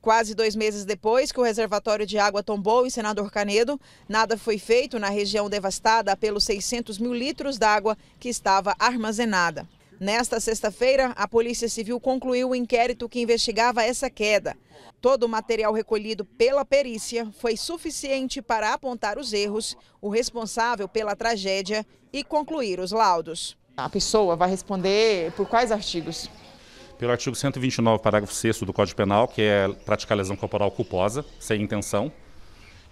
Quase dois meses depois que o reservatório de água tombou em Senador Canedo, nada foi feito na região devastada pelos 600 mil litros d'água que estava armazenada. Nesta sexta-feira, a Polícia Civil concluiu o inquérito que investigava essa queda. Todo o material recolhido pela perícia foi suficiente para apontar os erros, o responsável pela tragédia e concluir os laudos. A pessoa vai responder por quais artigos? pelo artigo 129, parágrafo 6 do Código Penal, que é praticar lesão corporal culposa, sem intenção,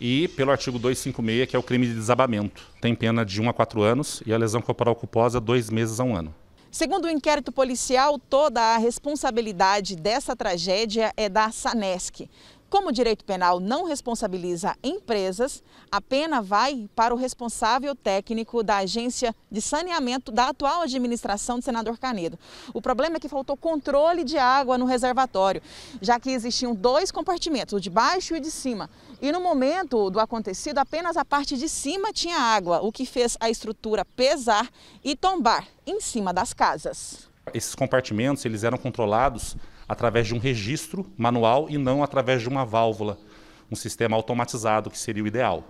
e pelo artigo 256, que é o crime de desabamento. Tem pena de 1 a 4 anos e a lesão corporal culposa, dois meses a um ano. Segundo o inquérito policial, toda a responsabilidade dessa tragédia é da SANESC. Como o direito penal não responsabiliza empresas, a pena vai para o responsável técnico da agência de saneamento da atual administração do senador Canedo. O problema é que faltou controle de água no reservatório, já que existiam dois compartimentos, o de baixo e o de cima. E no momento do acontecido, apenas a parte de cima tinha água, o que fez a estrutura pesar e tombar em cima das casas. Esses compartimentos, eles eram controlados através de um registro manual e não através de uma válvula, um sistema automatizado, que seria o ideal.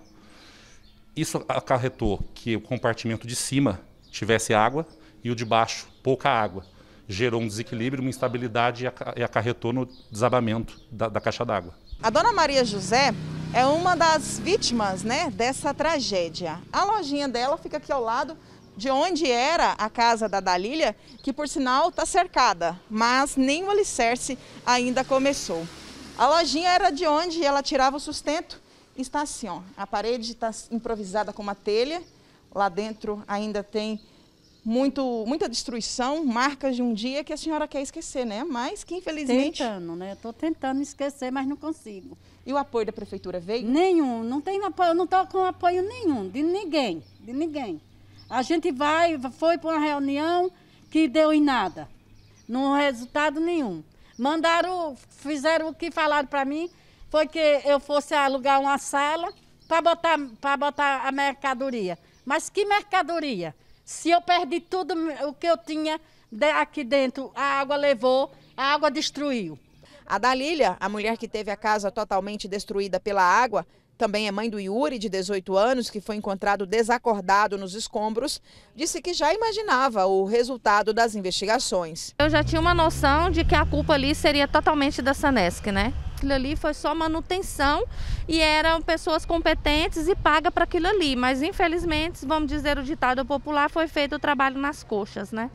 Isso acarretou que o compartimento de cima tivesse água e o de baixo pouca água. Gerou um desequilíbrio, uma instabilidade e acarretou no desabamento da, da caixa d'água. A dona Maria José é uma das vítimas né, dessa tragédia. A lojinha dela fica aqui ao lado de onde era a casa da Dalília, que por sinal está cercada, mas nem o alicerce ainda começou. A lojinha era de onde ela tirava o sustento. Está assim, ó, a parede está improvisada com uma telha, lá dentro ainda tem muito, muita destruição, marcas de um dia que a senhora quer esquecer, né? Mas que infelizmente... Tentando, né? Estou tentando esquecer, mas não consigo. E o apoio da prefeitura veio? Nenhum, não tem apoio, não estou com apoio nenhum, de ninguém, de ninguém. A gente vai, foi para uma reunião que deu em nada, não resultado nenhum. Mandaram, fizeram o que falaram para mim, foi que eu fosse alugar uma sala para botar, para botar a mercadoria. Mas que mercadoria? Se eu perdi tudo o que eu tinha aqui dentro, a água levou, a água destruiu. A Dalília, a mulher que teve a casa totalmente destruída pela água, também é mãe do Yuri, de 18 anos, que foi encontrado desacordado nos escombros, disse que já imaginava o resultado das investigações. Eu já tinha uma noção de que a culpa ali seria totalmente da Sanesc, né? Aquilo ali foi só manutenção e eram pessoas competentes e paga para aquilo ali. Mas infelizmente, vamos dizer o ditado popular, foi feito o trabalho nas coxas, né?